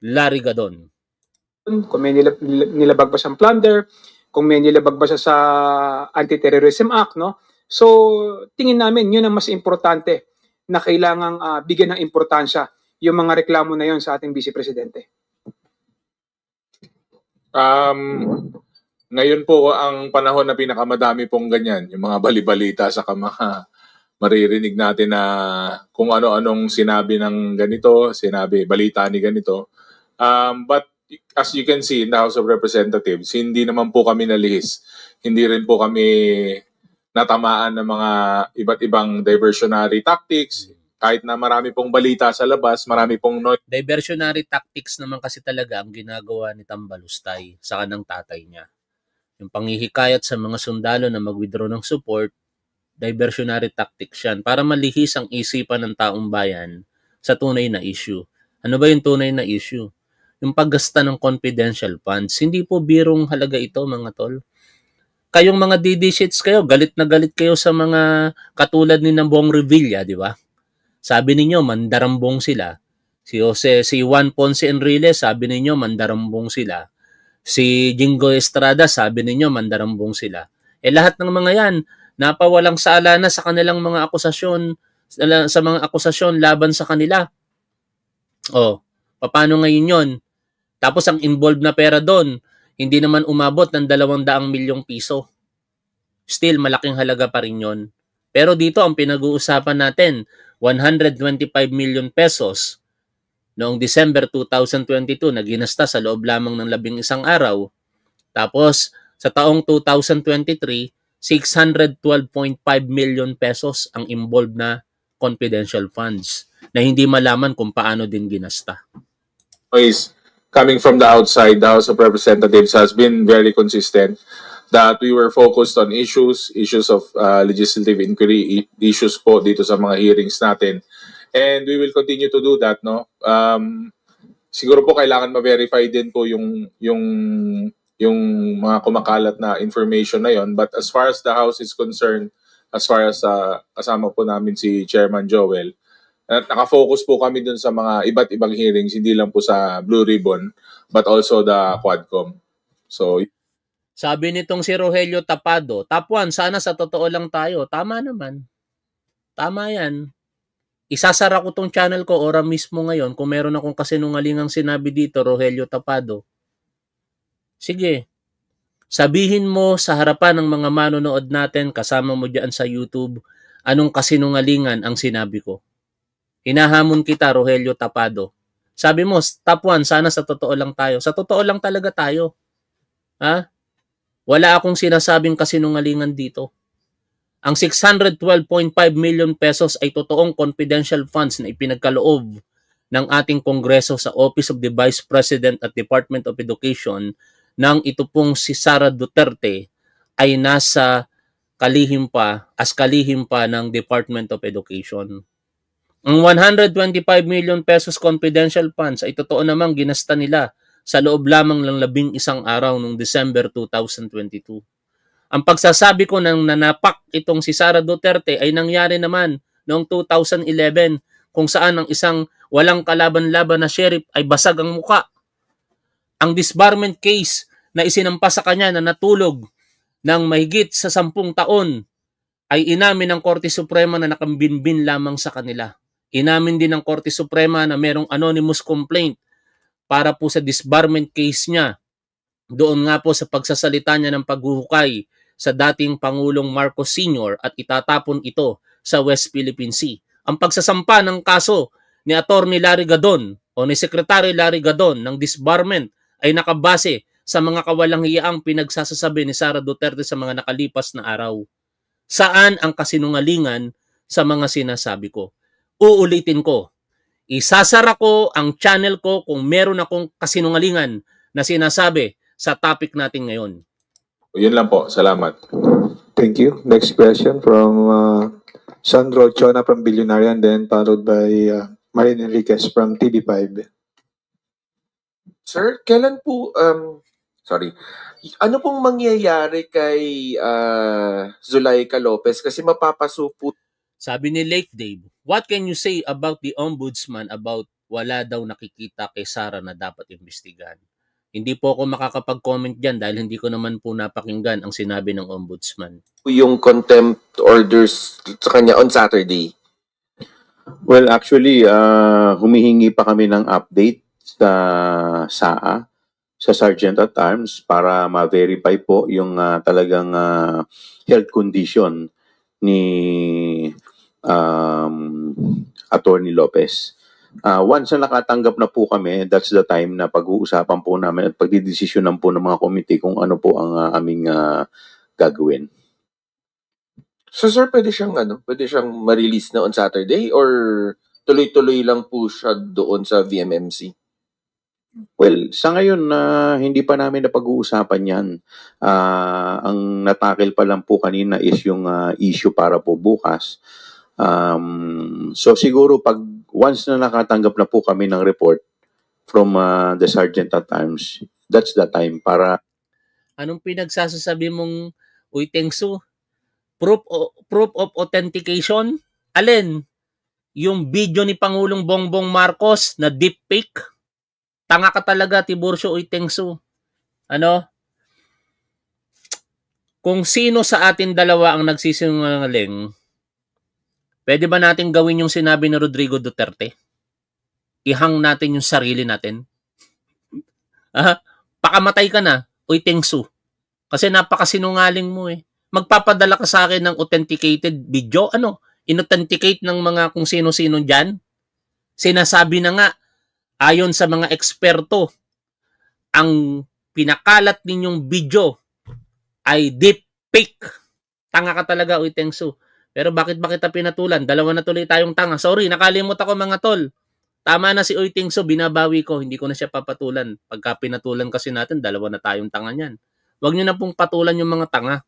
Larry Gadon kung may nilab, nilabag ba siyang plunder, kung may nilabag ba siya sa Anti-Terrorism Act, no? So, tingin namin, yun ang mas importante na kailangang uh, bigyan ng importansya yung mga reklamo na yon sa ating Vice Presidente. Um, ngayon po ang panahon na pinakamadami pong ganyan, yung mga balibalita sa mga maririnig natin na kung ano-anong sinabi ng ganito, sinabi, balita ni ganito. Um, but as you can see in the House of Representatives, hindi naman po kami nalihis. Hindi rin po kami natamaan ng mga iba't ibang diversionary tactics. Kahit na marami pong balita sa labas, marami pong noise. Diversionary tactics naman kasi talaga ang ginagawa ni Tambalustay sa kanang tatay niya. Yung panghihikayat sa mga sundalo na mag-withdraw ng support, diversionary tactics yan para malihis ang isipan ng taong bayan sa tunay na issue. Ano ba yung tunay na issue? yung paggasta ng confidential funds. Hindi po birong halaga ito mga tol. Kayong mga DD sheets kayo, galit na galit kayo sa mga katulad ni Nambong Revilla, di ba? Sabi ninyo, mandarambong sila. Si Jose, si Juan Ponce Enrile, sabi ninyo, mandarambong sila. Si Jingo Estrada, sabi ninyo, mandarambong sila. Eh lahat ng mga yan, napawalang sala na sa kanilang mga akusasyon, sa mga akusasyon laban sa kanila. Oh, paano ngayon yon? Tapos ang involved na pera doon, hindi naman umabot ng 200 milyong piso. Still, malaking halaga pa rin yon. Pero dito ang pinag-uusapan natin, 125 million pesos noong December 2022 na ginasta sa loob lamang ng labing isang araw. Tapos sa taong 2023, 612.5 million pesos ang involved na confidential funds na hindi malaman kung paano din ginasta. Guys, coming from the outside, the House of Representatives has been very consistent that we were focused on issues, issues of uh, legislative inquiry, issues po dito sa mga hearings natin. And we will continue to do that, no? Um, siguro po kailangan ma-verify din po yung, yung, yung mga kumakalat na information na yon. But as far as the House is concerned, as far as uh, kasama po namin si Chairman Joel, at nakafocus po kami dun sa mga iba't ibang hearings, hindi lang po sa Blue Ribbon, but also the Quadcom. So, sabi nitong si Rogelio Tapado, Top 1, sana sa totoo lang tayo. Tama naman. Tama yan. Isasara ko tong channel ko ora mismo ngayon kung meron akong kasinungalingang sinabi dito, Rogelio Tapado. Sige, sabihin mo sa harapan ng mga manonood natin kasama mo dyan sa YouTube anong kasinungalingan ang sinabi ko. Hinahamon kita, Rogelio Tapado. Sabi mo, top 1, sana sa totoo lang tayo. Sa totoo lang talaga tayo. Ha? Wala akong sinasabing kasinungalingan dito. Ang 612.5 million pesos ay totoong confidential funds na ipinagkaloob ng ating Kongreso sa Office of the Vice President at Department of Education nang ito pong si Sara Duterte ay nasa kalihim pa, as kalihim pa ng Department of Education. Ang 125 million pesos confidential funds ay totoo namang ginasta nila sa loob lamang ng labing isang araw noong December 2022. Ang pagsasabi ko ng nanapak itong si Sara Duterte ay nangyari naman noong 2011 kung saan ang isang walang kalaban-laban na sheriff ay basag ang muka. Ang disbarment case na isinampas sa kanya na natulog ng mahigit sa sampung taon ay inamin ng Korte Suprema na nakambinbin lamang sa kanila. Inamin din ng Korte Suprema na merong anonymous complaint para po sa disbarment case niya. Doon nga po sa pagsasalita niya ng paghuhukay sa dating Pangulong Marcos Sr. at itatapon ito sa West Philippine Sea. Ang pagsasampa ng kaso ni Attorney Larry Gadon o ni Secretary Larry Gadon ng disbarment ay nakabase sa mga kawalang hiyaang pinagsasasabi ni Sara Duterte sa mga nakalipas na araw. Saan ang kasinungalingan sa mga sinasabi ko? uulitin ko. Isasara ko ang channel ko kung meron akong kasinungalingan na sinasabi sa topic natin ngayon. Yun lang po. Salamat. Thank you. Next question from uh, Sandro Chona from Billionaire and then followed by uh, Marin Enriquez from TV5. Sir, kailan po, um, sorry, ano pong mangyayari kay uh, Zulaika Lopez? Kasi mapapasupo sabi ni Lake Dave, what can you say about the ombudsman about wala daw nakikita kay Sara na dapat imbestigahan? Hindi po ako makakapag-comment dyan dahil hindi ko naman po napakinggan ang sinabi ng ombudsman. Yung contempt orders sa kanya on Saturday. Well, actually, uh, humihingi pa kami ng update sa SAA, sa Sergeant at Arms, para ma-verify po yung uh, talagang uh, health condition ni um, Attorney Lopez. Uh, once na nakatanggap na po kami, that's the time na pag-uusapan po namin at pagdidesisyonan po ng mga committee kung ano po ang uh, aming uh, gagawin. So sir, pwede siyang ano, pwede siyang ma-release na on Saturday or tuloy-tuloy lang po siya doon sa VMMC? Well, sa ngayon na uh, hindi pa namin napag-uusapan 'yan. Uh, ang natakil pa lang po kanina is yung uh, issue para po bukas. Um, so siguro pag once na nakatanggap na po kami ng report from uh, the sergeant at times, that's the time para... Anong pinagsasasabi mong, uy, Tengsu, proof, o, proof of authentication? Alin? Yung video ni Pangulong Bongbong Marcos na deep fake? Tanga ka talaga, Tiburcio Uy Tengsu. Ano? Kung sino sa atin dalawa ang nagsisinungaling, Pwede ba natin gawin yung sinabi ni Rodrigo Duterte? Ihang natin yung sarili natin? Ha? [LAUGHS] Ah, pakamatay ka na. Uy, Tengsu. Kasi napakasinungaling mo eh. Magpapadala ka sa akin ng authenticated video. Ano? Inauthenticate ng mga kung sino-sino dyan? Sinasabi na nga, ayon sa mga eksperto, ang pinakalat ninyong video ay deep fake. Tanga ka talaga, Uy Tengsu pero bakit bakit kita pinatulan? Dalawa na tuloy tayong tanga. Sorry, nakalimot ako mga tol. Tama na si Uy Tingso, binabawi ko. Hindi ko na siya papatulan. Pagka pinatulan kasi natin, dalawa na tayong tanga niyan. Huwag niyo na pong patulan yung mga tanga.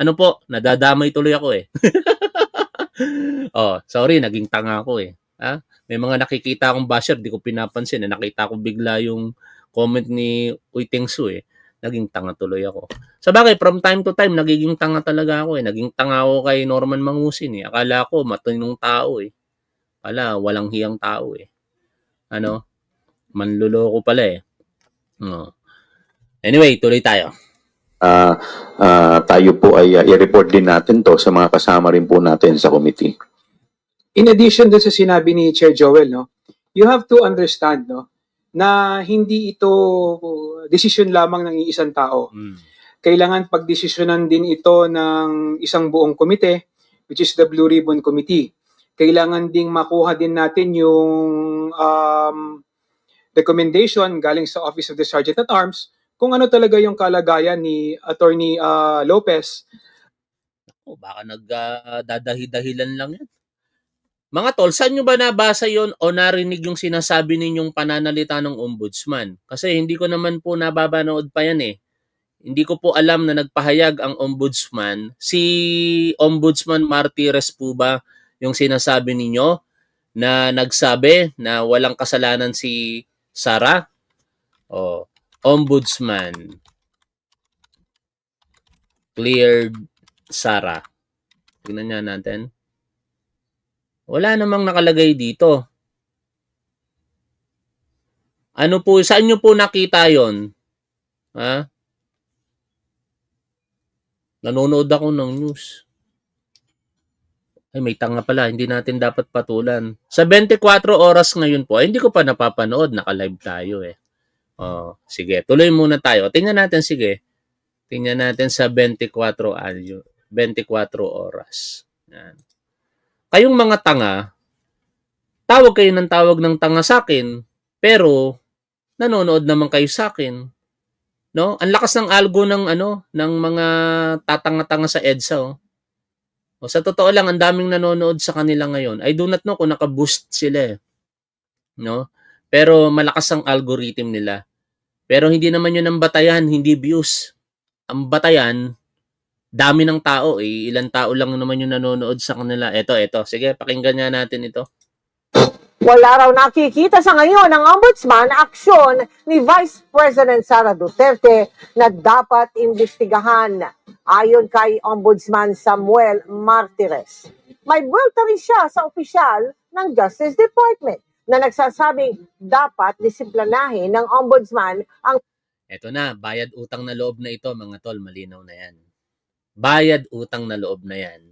Ano po, nadadamay tuloy ako eh. [LAUGHS] oh, sorry, naging tanga ako eh. Ha? May mga nakikita akong basher, di ko pinapansin. Eh. Nakita ko bigla yung comment ni Uy Tingso eh naging tanga tuloy ako. Sa bagay, from time to time, nagiging tanga talaga ako eh. Naging tanga ako kay Norman Mangusin eh. Akala ko matinong tao eh. Pala, walang hiyang tao eh. Ano? Manluloko pala eh. No. Oh. Anyway, tuloy tayo. Uh, uh, tayo po ay uh, i-report din natin to sa mga kasama rin po natin sa committee. In addition to sa sinabi ni Chair Joel, no, you have to understand no, na hindi ito decision lamang ng isang tao. Mm. Kailangan pagdesisyonan din ito ng isang buong komite, which is the Blue Ribbon Committee. Kailangan ding makuha din natin yung um, recommendation galing sa Office of the Sergeant at Arms kung ano talaga yung kalagayan ni Attorney uh, Lopez. Oh, baka nagdadahi-dahilan uh, lang yan. Mga tol, saan nyo ba nabasa yon o narinig yung sinasabi ninyong pananalita ng ombudsman? Kasi hindi ko naman po nababanood pa yan eh. Hindi ko po alam na nagpahayag ang ombudsman. Si Ombudsman Martires po ba yung sinasabi ninyo na nagsabi na walang kasalanan si Sara? O, Ombudsman cleared Sara. Tingnan niya natin. Wala namang nakalagay dito. Ano po, saan nyo po nakita yon? Ha? Nanonood ako ng news. Ay, may tanga pala. Hindi natin dapat patulan. Sa 24 oras ngayon po, ay, hindi ko pa napapanood. Naka-live tayo eh. Oh, sige, tuloy muna tayo. Tingnan natin, sige. Tingnan natin sa 24 24 ah, oras. Yan kayong mga tanga, tawag kayo ng tawag ng tanga sa akin, pero nanonood naman kayo sa akin. No? Ang lakas ng algo ng ano, ng mga tatanga-tanga sa EDSA. Oh. O, sa totoo lang, ang daming nanonood sa kanila ngayon. I do not know kung nakaboost sila eh, No? Pero malakas ang algorithm nila. Pero hindi naman yun ang batayan, hindi views. Ang batayan, dami ng tao eh. Ilan tao lang naman yung nanonood sa kanila. Ito, ito. Sige, pakinggan nga natin ito. Wala raw nakikita sa ngayon ang ombudsman na aksyon ni Vice President Sara Duterte na dapat imbestigahan ayon kay Ombudsman Samuel Martires. May buwelta rin siya sa opisyal ng Justice Department na nagsasabing dapat disiplanahin ng ombudsman ang... Ito na, bayad utang na loob na ito mga tol, malinaw na yan bayad utang na loob na yan.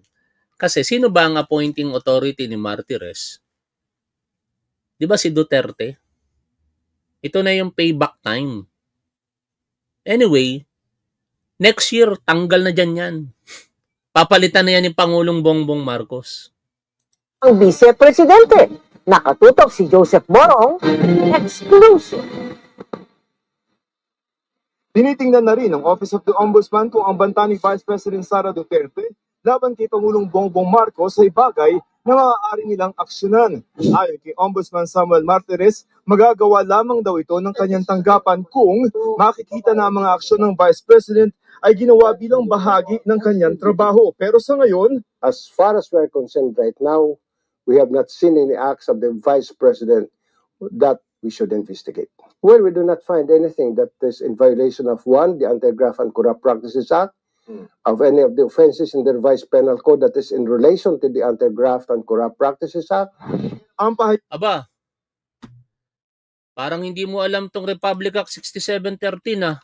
Kasi sino ba ang appointing authority ni Martires? Di ba si Duterte? Ito na yung payback time. Anyway, next year, tanggal na dyan yan. [LAUGHS] Papalitan na yan ni Pangulong Bongbong Marcos. Ang vice-presidente, nakatutok si Joseph Morong, exclusive. Tinitingnan na rin ng Office of the Ombudsman kung ang banta ni Vice President Sara Duterte laban kay Pangulong Bongbong Marcos ay bagay na maaari nilang aksyonan. Ayon kay Ombudsman Samuel Martires, magagawa lamang daw ito ng kanyang tanggapan kung makikita na ang mga aksyon ng Vice President ay ginawa bilang bahagi ng kanyang trabaho. Pero sa ngayon, as far as we are concerned right now, we have not seen any acts of the Vice President that we should investigate. Well, we do not find anything that is in violation of one, the Anti-Graft and Corrupt Practices Act, mm. of any of the offenses in the revised penal code that is in relation to the Anti-Graft and Corrupt Practices Act. Ang pah- Aba, parang hindi mo alam tong Republic Act 6713 ah.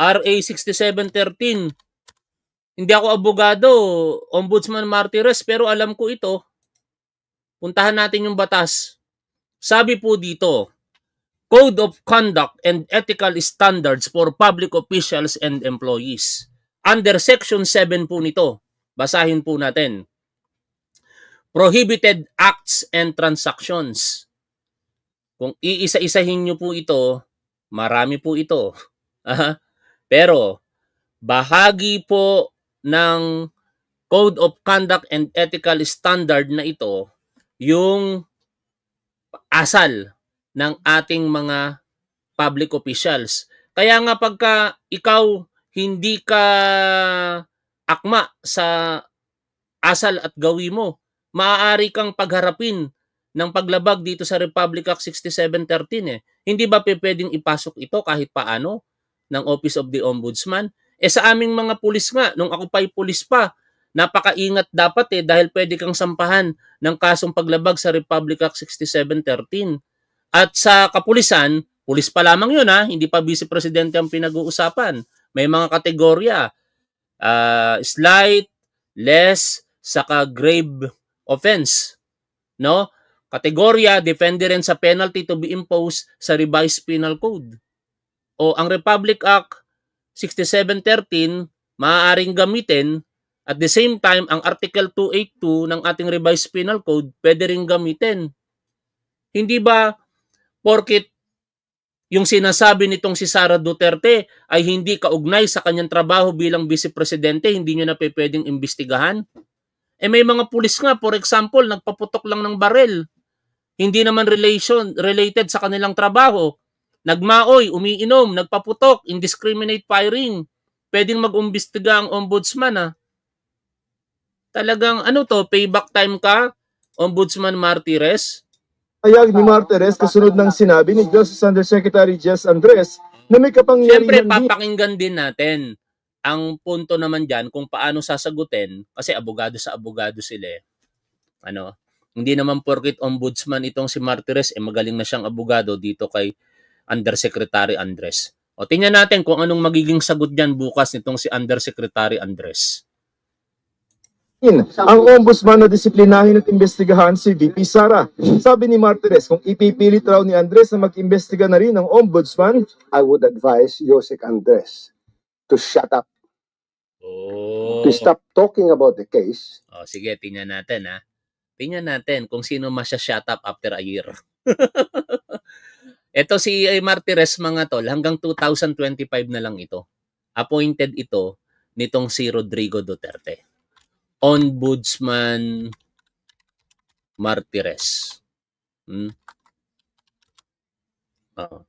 RA 6713. Hindi ako abogado, Ombudsman Martires, pero alam ko ito. Puntahan natin yung batas. Sabi po dito, Code of Conduct and Ethical Standards for Public Officials and Employees. Under Section 7 po nito, basahin po natin. Prohibited Acts and Transactions. Kung iisa-isahin nyo po ito, marami po ito. [LAUGHS] Pero, bahagi po ng Code of Conduct and Ethical Standard na ito, yung asal ng ating mga public officials. Kaya nga pagka ikaw hindi ka akma sa asal at gawi mo, maaari kang pagharapin ng paglabag dito sa Republic Act 6713 eh. Hindi ba pwedeng ipasok ito kahit paano ng Office of the Ombudsman? Eh sa aming mga pulis nga, nung ako pa'y pulis pa, napakaingat dapat eh dahil pwede kang sampahan ng kasong paglabag sa Republic Act 6713. At sa kapulisan, pulis pa lamang yun ha, hindi pa vice presidente ang pinag-uusapan. May mga kategorya, uh, slight, less, saka grave offense. No? Kategorya, depende rin sa penalty to be imposed sa revised penal code. O ang Republic Act 6713 maaaring gamitin at the same time, ang Article 282 ng ating revised penal code pwede rin gamitin. Hindi ba porkit yung sinasabi nitong si Sara Duterte ay hindi kaugnay sa kanyang trabaho bilang vice-presidente, hindi nyo na pwedeng imbestigahan? Eh may mga pulis nga, for example, nagpaputok lang ng barel. Hindi naman relation, related sa kanilang trabaho. Nagmaoy, umiinom, nagpaputok, indiscriminate firing. Pwedeng mag-umbestiga ang ombudsman ah Talagang ano to, payback time ka, Ombudsman Martires? Ayag ni Martires kasunod ng sinabi ni Justice Undersecretary Jess Andres na may kapangyarihan Siyempre, papakinggan din natin ang punto naman diyan kung paano sasagutin kasi abogado sa abogado sila eh. Ano? Hindi naman porkit ombudsman itong si Martires eh magaling na siyang abogado dito kay Undersecretary Andres. O tingnan natin kung anong magiging sagot niyan bukas nitong si Undersecretary Andres. Ang ombudsman na disiplinahin at imbestigahan si VP Sara. Sabi ni Martinez, kung ipipilit raw ni Andres na mag-imbestiga na rin ang ombudsman, I would advise Josek Andres to shut up. Oh. To stop talking about the case. Oh, sige, tingnan natin ha. Tingnan natin kung sino masya-shut up after a year. [LAUGHS] ito si eh, Martinez mga tol, hanggang 2025 na lang ito. Appointed ito nitong si Rodrigo Duterte. Ombudsman Martires. Hmm? Uh,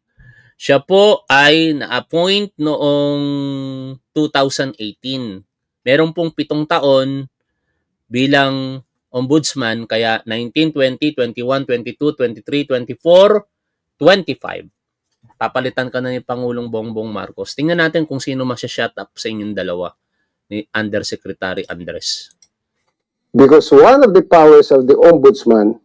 siya po ay na-appoint noong 2018. Meron pong pitong taon bilang ombudsman kaya 19, 20, 21, 22, 23, 24, 25. Papalitan ka na ni Pangulong Bongbong Marcos. Tingnan natin kung sino mas shut up sa inyong dalawa ni Undersecretary Andres. Because one of the powers of the ombudsman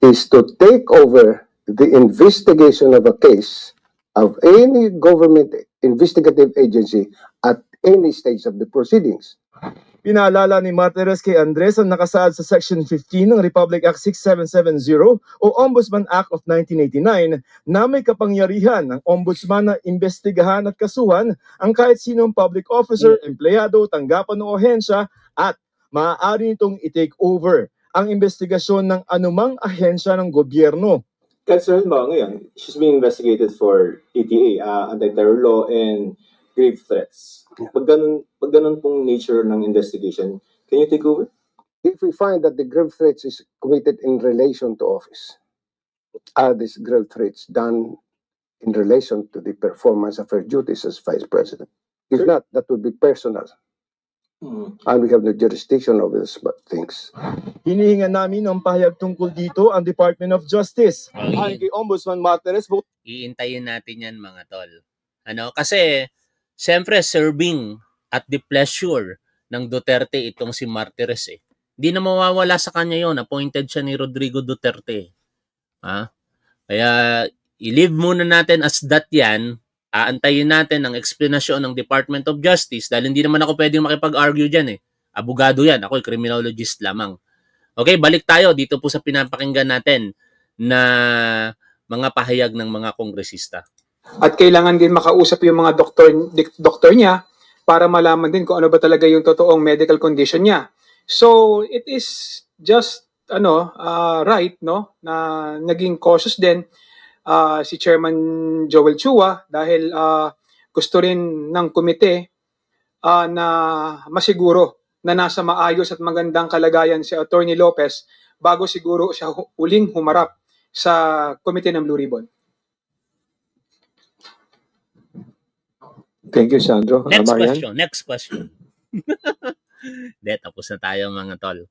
is to take over the investigation of a case of any government investigative agency at any stage of the proceedings. Pinaalala ni Martires kay Andres ang nakasaad sa Section 15 ng Republic Act 6770 o Ombudsman Act of 1989 na may kapangyarihan ng ombudsman na imbestigahan at kasuhan ang kahit sinong public officer, hmm. empleyado, tanggapan o ohensya at maaari nitong i-take over ang investigasyon ng anumang ahensya ng gobyerno. Katsal mo ngayon, she's being investigated for ETA, uh, ah, anti-terror law, and grave threats. Pag ganun, pag ganun pong nature ng investigation, can you take over? If we find that the grave threats is committed in relation to office, are these grave threats done in relation to the performance of her duties as vice president? If sure. not, that would be personal Hmm. And we have no jurisdiction over this but things. Hinihinga namin ng pahayag tungkol dito ang Department of Justice. Okay. Ang kay Ombudsman Martinez. Iintayin natin yan mga tol. Ano? Kasi, siyempre serving at the pleasure ng Duterte itong si Martinez eh. Hindi na mawawala sa kanya yon Appointed siya ni Rodrigo Duterte. Ha? Kaya, i-leave muna natin as that yan aantayin natin ang eksplanasyon ng Department of Justice dahil hindi naman ako pwedeng makipag-argue dyan eh. Abogado yan, ako ay criminologist lamang. Okay, balik tayo dito po sa pinapakinggan natin na mga pahayag ng mga kongresista. At kailangan din makausap yung mga doktor, doktor niya para malaman din kung ano ba talaga yung totoong medical condition niya. So, it is just ano, uh, right no na naging cautious din uh, si Chairman Joel Chua dahil uh, gusto rin ng komite uh, na masiguro na nasa maayos at magandang kalagayan si Attorney Lopez bago siguro siya uling humarap sa komite ng Blue Ribbon. Thank you, Sandro. Next Marian? question. Next question. [LAUGHS] De, tapos na tayo mga tol.